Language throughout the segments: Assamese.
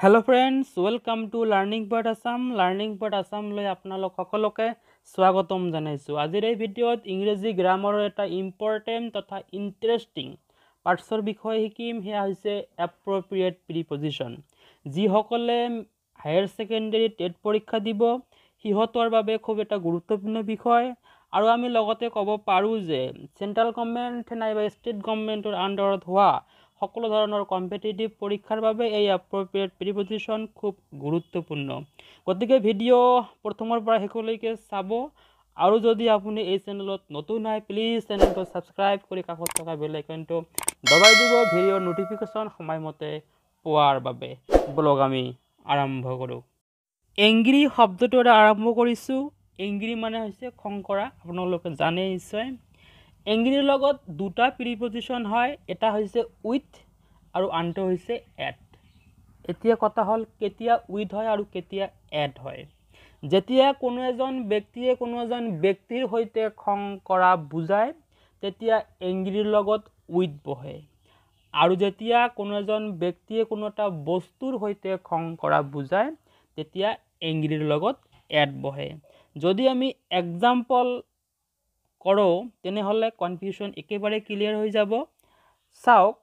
hello' friends welcome to Learning Bird Assam Learning Bird আছামলৈ আপোনালোক সকলোকে স্বাগতম জনাইছোঁ আজিৰ এই ভিডিঅ'ত ইংৰাজী গ্ৰামাৰৰ এটা ইম্পৰ্টেণ্ট তথা ইণ্টাৰেষ্টিং পাৰ্টছৰ বিষয়ে শিকিম সেয়া হৈছে এপ্ৰপ্ৰিয়েট প্ৰিপজিশ্যন যিসকলে হায়াৰ ছেকেণ্ডেৰী টেট পৰীক্ষা দিব সিহঁতৰ বাবে খুব এটা গুৰুত্বপূৰ্ণ বিষয় আৰু আমি লগতে ক'ব পাৰোঁ যে চেণ্ট্ৰেল গভমেণ্ট নাইবা ষ্টেট গভমেণ্টৰ আণ্ডাৰত হোৱা সকলো ধৰণৰ কম্পিটিটিভ পৰীক্ষাৰ বাবে এই এপ্ৰপ্ৰিয়েট প্ৰিপজিশ্যন খুব গুৰুত্বপূৰ্ণ গতিকে ভিডিঅ' প্ৰথমৰ পৰা শেষলৈকে চাব আৰু যদি আপুনি এই চেনেলত নতুন হয় প্লিজ চেনেলটো ছাবস্ক্ৰাইব কৰি কাষত থকা বেল আইকনটো দবাই দিব ভিডিঅ'ৰ ন'টিফিকেশ্যন সময়মতে পোৱাৰ বাবে ব্লগ আমি আৰম্ভ কৰোঁ এংগ্ৰী শব্দটোৰে আৰম্ভ কৰিছোঁ এংগ্ৰী মানে হৈছে খং কৰা আপোনালোকে জানে নিশ্চয় এংগিনির লগত দুটা প্রিপজিশন হয় এটা হয়েছে উইথ আর আনটো হয়েছে এট এতিয়া কথা হল কেতিয়া উইথ হয় আর কেতিয়া এট হয় যেতিয়া কোনো এজন ব্যক্তিয়ে কোনো এজন ব্যক্তির হইতে খং করা বুঝায় তেতিয়া এংগিনির লগত উইথ বহে আর যেতিয়া কোনো এজন ব্যক্তিয়ে কোনো একটা বস্তুর হইতে খং করা বুঝায় তেতিয়া এংগিনির লগত এট বহে যদি আমি এক্সাম্পল কৰোঁ তেনেহ'লে কনফিউশ্যন একেবাৰে ক্লিয়াৰ হৈ যাব চাওক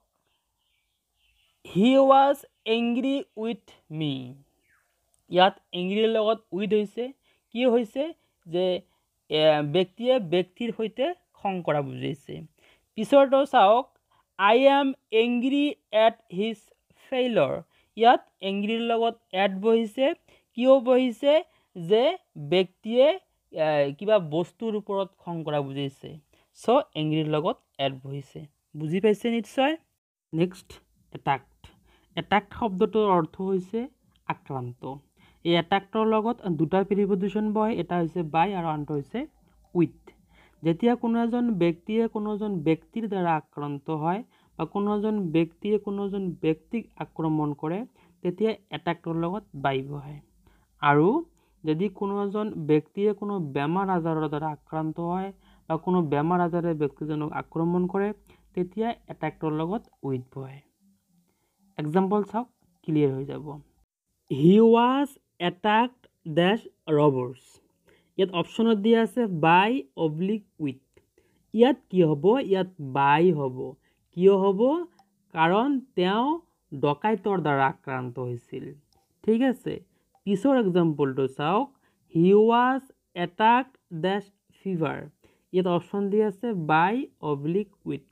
he was angry with me ইয়াত এংগ্ৰিৰ লগত উইথ হৈছে কি হৈছে যে ব্যক্তিয়ে ব্যক্তিৰ সৈতে খং কৰা বুজিছে পিছৰটো চাওক I am angry at his failure ইয়াত এংগ্ৰিৰ লগত এট বহিছে কিয় বহিছে যে ব্যক্তিয়ে কিবা বস্তুৰ ওপৰত খং কৰা বুজিছে চ' এংগ্ৰীৰ লগত এড বহিছে বুজি পাইছে নিশ্চয় নেক্সট এটাক্ট এটাক্ট শব্দটোৰ অৰ্থ হৈছে আক্ৰান্ত এই এটাক্টৰ লগত দুটা প্ৰিপ'জিশ্যন বয় এটা হৈছে বাই আৰু আনটো হৈছে উইথ যেতিয়া কোনো এজন ব্যক্তিয়ে কোনো এজন ব্যক্তিৰ দ্বাৰা আক্ৰান্ত হয় বা কোনো এজন ব্যক্তিয়ে কোনো এজন ব্যক্তিক আক্ৰমণ কৰে তেতিয়া এটাক্টৰ লগত বাই বহে আৰু যদি কোনো এজন ব্যক্তিয়ে কোনো বেমাৰ আজাৰৰ দ্বাৰা আক্ৰান্ত হয় বা কোনো বেমাৰ আজাৰে ব্যক্তিজনক আক্ৰমণ কৰে তেতিয়া এটেক্টৰ লগত উইথ বহে এক্সাম্পল চাওক ক্লিয়াৰ হৈ যাব হি ৱাজ এটেক্ট ডেছ ৰবৰ্ছ ইয়াত অপশ্যনত দিয়া আছে বাই অব্লিক উইথ ইয়াত কি হ'ব ইয়াত বাই হ'ব কিয় হ'ব কাৰণ তেওঁ ডকাইতৰ দ্বাৰা আক্ৰান্ত হৈছিল ঠিক আছে পিছৰ এক্সাম্পলটো চাওক he was attack dash fever ইয়াত অপশ্যন দি আছে বাই অব্লিক উইথ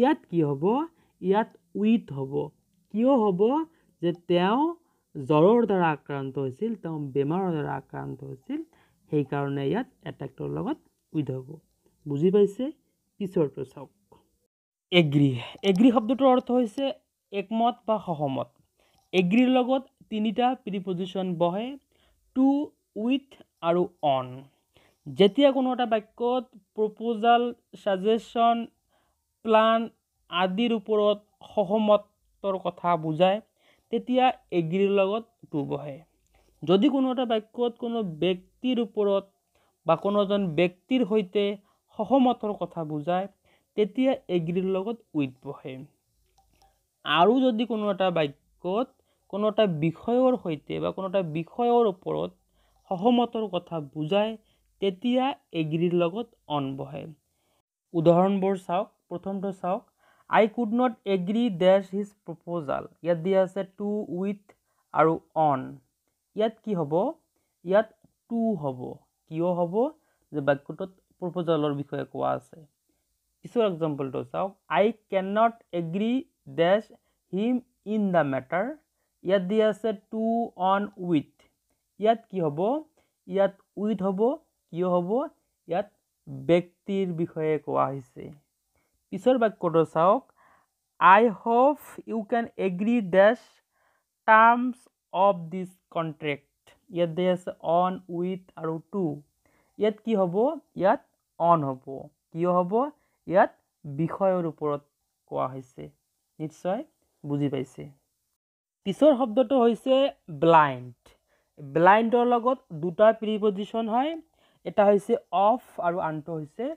ইয়াত কি হ'ব ইয়াত উইথ হ'ব কিয় হ'ব যে তেওঁ জ্বৰৰ দ্বাৰা আক্ৰান্ত হৈছিল তেওঁ বেমাৰৰ দ্বাৰা আক্ৰান্ত হৈছিল সেইকাৰণে ইয়াত এটাকটোৰ লগত উইথ হ'ব বুজি পাইছে পিছৰটো চাওক এগ্ৰী এগ্ৰী শব্দটোৰ অৰ্থ হৈছে একমত বা সহমত এগ্ৰীৰ লগত তিনিটা প্ৰিপজিশ্যন বহে টু উইথ আৰু অন যেতিয়া কোনো এটা বাক্যত প্ৰপ'জাল ছাজেশ্যন প্লান আদিৰ ওপৰত সহমতৰ কথা বুজায় তেতিয়া এগ্ৰীৰ লগত টু বহে যদি কোনো এটা বাক্যত কোনো ব্যক্তিৰ ওপৰত বা কোনো এজন ব্যক্তিৰ সৈতে সহমতৰ কথা বুজায় তেতিয়া এগ্ৰীৰ লগত উইথ বহে আৰু যদি কোনো এটা বাক্যত কোনো এটা বিষয়ৰ সৈতে বা কোনো এটা বিষয়ৰ ওপৰত সহমতৰ কথা বুজায় তেতিয়া এগ্ৰীৰ লগত অন বহে উদাহৰণবোৰ চাওক প্ৰথমটো চাওক I could not agree dash his proposal ইয়াত দিয়া আছে টু উইথ আৰু অন ইয়াত কি হ'ব ইয়াত টু হ'ব কিয় হ'ব যে বাক্যটোত প্ৰপ'জালৰ বিষয়ে কোৱা আছে পিছৰ এক্সাম্পলটো চাওক I can not agree dash him in the matter ইয়াত দি আছে টু অন উইথ ইয়াত কি হ'ব ইয়াত উইথ হ'ব কিয় হ'ব ইয়াত ব্যক্তিৰ বিষয়ে কোৱা হৈছে পিছৰ বাক্যটো চাওক I hope you can agree dash terms of this contract ইয়াত দি আছে অন উইথ আৰু টু ইয়াত কি হ'ব ইয়াত অন হ'ব কিয় হ'ব ইয়াত বিষয়ৰ ওপৰত কোৱা হৈছে নিশ্চয় বুজি পাইছে পিছৰ শব্দটো হৈছে ব্লাইণ্ড ব্লাইণ্ডৰ লগত দুটা প্ৰিপজিশ্যন হয় এটা হৈছে অফ আৰু আনটো হৈছে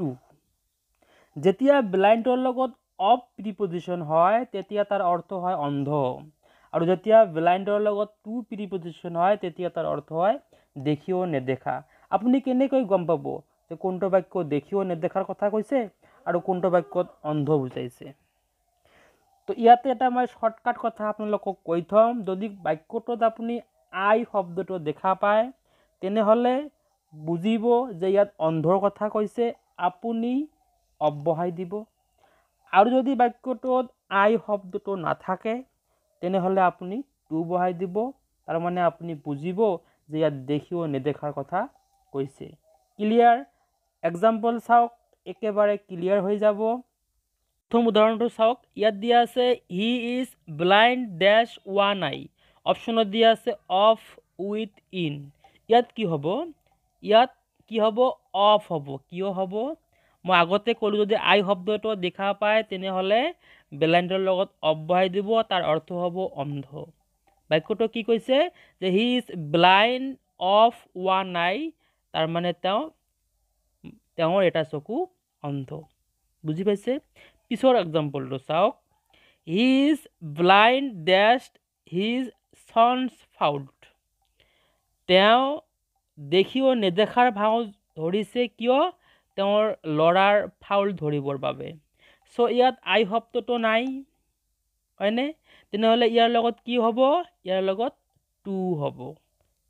টু যেতিয়া ব্লাইণ্ডৰ লগত অফ প্ৰিপজিশ্যন হয় তেতিয়া তাৰ অৰ্থ হয় অন্ধ আৰু যেতিয়া ব্লাইণ্ডৰ লগত টু প্ৰিপজিশ্যন হয় তেতিয়া তাৰ অৰ্থ হয় দেখিও নেদেখা আপুনি কেনেকৈ গম পাব যে কোনটো বাক্য দেখিও নেদেখাৰ কথা কৈছে আৰু কোনটো বাক্যত অন্ধ বুজাইছে তো ইয়াতে এটা মই শ্বৰ্টকাট কথা আপোনালোকক কৈ থ'ম যদি বাক্যটোত আপুনি আই শব্দটো দেখা পায় তেনেহ'লে বুজিব যে ইয়াত অন্ধৰ কথা কৈছে আপুনি অব্যহাই দিব আৰু যদি বাক্যটোত আই শব্দটো নাথাকে তেনেহ'লে আপুনি টু বহাই দিব তাৰমানে আপুনি বুজিব যে ইয়াত দেখিব নেদেখাৰ কথা কৈছে ক্লিয়াৰ এক্সাম্পল চাওক একেবাৰে ক্লিয়াৰ হৈ যাব প্রথম উদাহরণটা চাওক ইয়াত দিয়া আছে he is blind dash one eye অপশ্যনত দিয়া আছে অফ উইথ ইন ইয়াত কি হ'ব ইয়াত কি হ'ব অফ হ'ব কিয় হ'ব মই আগতে ক'লোঁ যদি আই শব্দটো দেখা পায় তেনেহ'লে ব্লাইণ্ডৰ লগত অব্যাহ দিব তাৰ অৰ্থ হ'ব অন্ধ বাক্যটো কি কৈছে যে he is blind of one eye তাৰমানে তেওঁ তেওঁৰ এটা চকু অন্ধ বুজি পাইছে পিছৰ এক্সাম্পলটো চাওক he is blind dash his son's fault তেওঁ দেখিও নেদেখাৰ ভাও ধৰিছে কিয় তেওঁৰ ল'ৰাৰ ফাউল ধৰিবৰ বাবে চ' ইয়াত আই শব্দটো নাই হয়নে তেনেহ'লে ইয়াৰ লগত কি হ'ব ইয়াৰ লগত টু হ'ব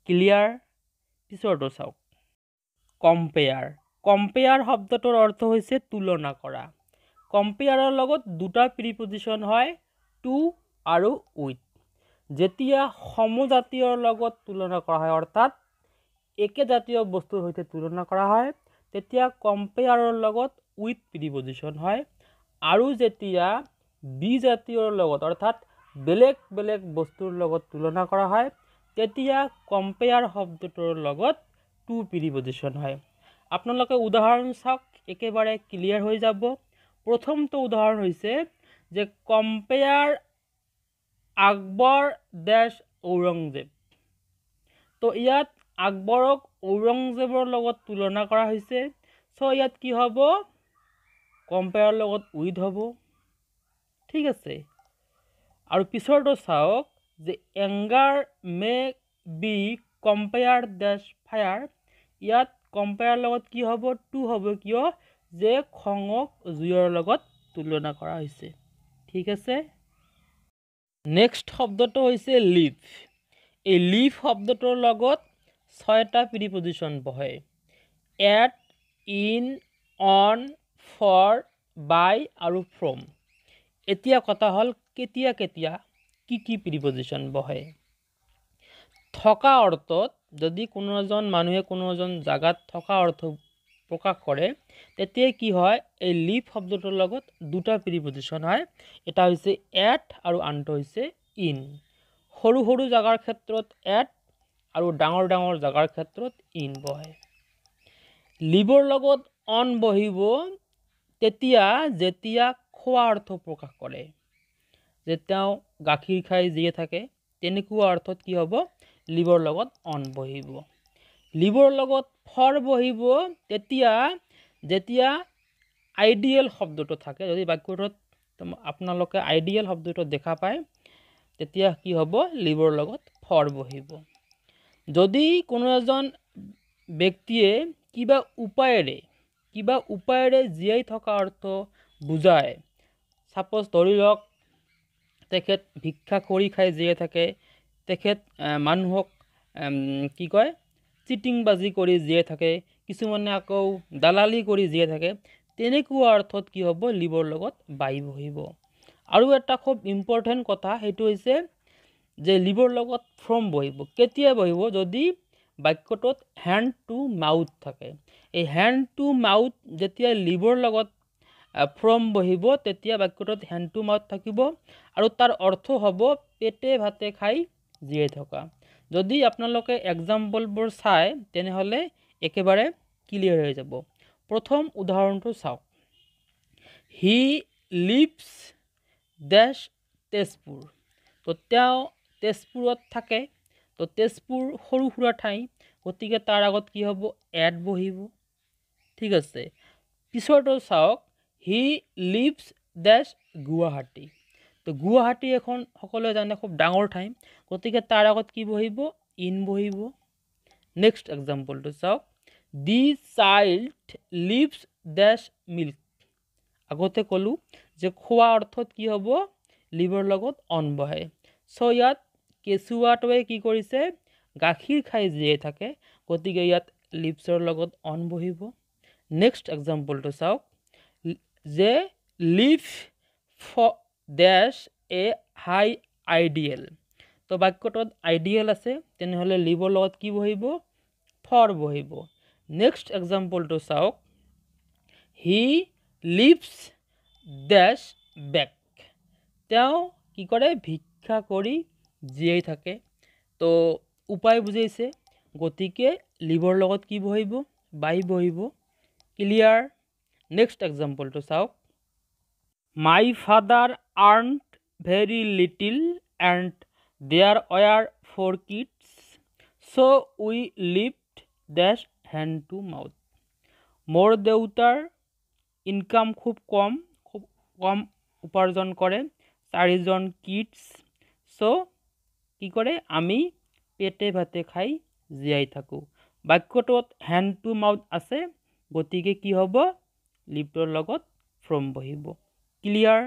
ক্লিয়াৰ পিছৰটো চাওক কম্পেয়াৰ কম্পেয়াৰ শব্দটোৰ অৰ্থ হৈছে তুলনা কৰা কম্পেয়াৰৰ লগত দুটা প্ৰিপজিশ্যন হয় টু আৰু উইথ যেতিয়া সমজাতীয়ৰ লগত তুলনা কৰা হয় অৰ্থাৎ একেজাতীয় বস্তুৰ সৈতে তুলনা কৰা হয় তেতিয়া কম্পেয়াৰৰ লগত উইথ প্ৰিপজিশ্যন হয় আৰু যেতিয়া বিজাতীয়ৰ লগত অৰ্থাৎ বেলেগ বেলেগ বস্তুৰ লগত তুলনা কৰা হয় তেতিয়া কম্পেয়াৰ শব্দটোৰ লগত টু প্ৰিপজিশ্যন হয় আপোনালোকে উদাহৰণ চাওক একেবাৰে ক্লিয়াৰ হৈ যাব প্ৰথমটো উদাহৰণ হৈছে যে কম্পেয়াৰ আকবৰ ডেছ ঔৰংজেব তো ইয়াত আকবৰক ঔৰংজেবৰ লগত তুলনা কৰা হৈছে চ' ইয়াত কি হ'ব কম্পেয়াৰৰ লগত উইথ হ'ব ঠিক আছে আৰু পিছৰটো চাওক যে anger may be compare dash fire ইয়াত কম্পেয়াৰৰ লগত কি হ'ব টু হ'ব কিয় যে খঙক জুইৰ লগত তুলনা কৰা হৈছে ঠিক আছে নেক্সট শব্দটো হৈছে লিভ এই লিভ শব্দটোৰ লগত ছয়টা প্ৰিপজিশ্যন বহে at in on for by আৰু ফ্ৰম এতিয়া কথা হ'ল কেতিয়া কেতিয়া কি কি প্ৰিপজিশ্যন বহে থকা অৰ্থত যদি কোনো এজন মানুহে কোনো এজন জেগাত থকা অৰ্থ প্ৰকাশ কৰে তেতিয়াই কি হয় এই লিপ শব্দটোৰ লগত দুটা প্ৰিপজিশন হয় এটা হৈছে এট আৰু আনটো হৈছে ইন সৰু সৰু জেগাৰ ক্ষেত্ৰত এট আৰু ডাঙৰ ডাঙৰ জেগাৰ ক্ষেত্ৰত ইন বহে লিভৰ লগত অন বহিব তেতিয়া যেতিয়া খোৱা অৰ্থ প্ৰকাশ কৰে যে তেওঁ গাখীৰ খাই যিয়ে থাকে তেনেকুৱা অৰ্থত কি হব লিভৰ লগত অন বহিব লিভৰ লগত ফৰ বহিব তেতিয়া যেতিয়া আইডিয়েল শব্দটো থাকে যদি বাক্যটোত আপোনালোকে আইডিয়েল শব্দটো দেখা পায় তেতিয়া কি হ'ব লিভৰ লগত ফৰ বহিব যদি কোনো এজন ব্যক্তিয়ে কিবা উপায়েৰে কিবা উপায়েৰে জীয়াই থকা অৰ্থ বুজায় ছাপ'জ ধৰি লওক তেখেত ভিক্ষা খৰি খাই জীয়াই থাকে তেখেত মানুহক কি কয় চিটিং বাজি কৰি জীয়াই থাকে কিছুমানে আকৌ দালালি কৰি জীয়াই থাকে তেনেকুৱা অৰ্থত কি হ'ব লিভৰ লগত বাই বহিব আৰু এটা খুব ইম্পৰ্টেণ্ট কথা সেইটো হৈছে যে লিভৰ লগত ফ্ৰম বহিব কেতিয়া বহিব যদি বাক্যটোত হেণ্ড টু মাউথ থাকে এই হেণ্ড টু মাউথ যেতিয়া লিভৰ লগত ফ্ৰম বহিব তেতিয়া বাক্যটোত হেণ্ড টু মাউথ থাকিব আৰু তাৰ অৰ্থ হ'ব পেটে ভাতে খাই জীয়াই থকা যদি আপোনালোকে এক্সাম্পলবোৰ চায় তেনেহ'লে একেবাৰে ক্লিয়াৰ হৈ যাব প্ৰথম উদাহৰণটো চাওক হি লিভছ ডেছ তেজপুৰ তো তেওঁ তেজপুৰত থাকে তো তেজপুৰ সৰু সুৰা ঠাই গতিকে তাৰ আগত কি হ'ব এড বহিব ঠিক আছে পিছৰটো চাওক হি লিভছ ডেছ গুৱাহাটী তো গুৱাহাটী এখন সকলোৱে জানে খুব ডাঙৰ ঠাই গতিকে তাৰ আগত কি বহিব ইন বহিব নেক্সট এক্সাম্পলটো চাওক the child lives dash milk আগতে ক'লোঁ যে খোৱা অৰ্থত কি হ'ব লিভৰ লগত অন বহে চ' ইয়াত কেঁচুৱাটোৱে কি কৰিছে গাখীৰ খাই জীয়াই থাকে গতিকে ইয়াত লিপছৰ লগত অন বহিব নেক্সট এক্সাম্পলটো চাওক যে লিভ ফ দ্যাশ এ হাই আইডিয়েল তো বাক্যটোত আইডিয়েল আছে তেনেহ'লে লিবৰ লগত কি বহিব ফৰ বহিব নেক্সট এক্সাম্পলটো চাওক হি লিভছ ডেছ বেক তেওঁ কি কৰে ভিক্ষা কৰি জীয়াই থাকে তো উপায় বুজাইছে গতিকে লিভৰ লগত কি বহিব বাই বহিব ক্লিয়াৰ নেক্সট এক্সাম্পলটো চাওক my father earned very little and there were four kids so we lived dash hand to mouth মোর দেউতার ইনকাম খুব কম খুব কম উপার্জন করে চারিজন কিডস সো কি করে আমি পেটে ভাতে খাই জীয়াই থাকোঁ বাক্যটোত হেণ্ড টু মাউথ আছে গতিকে কি হ'ব লিপ্টৰ লগত ফ্ৰম বহিব ক্লিয়াৰ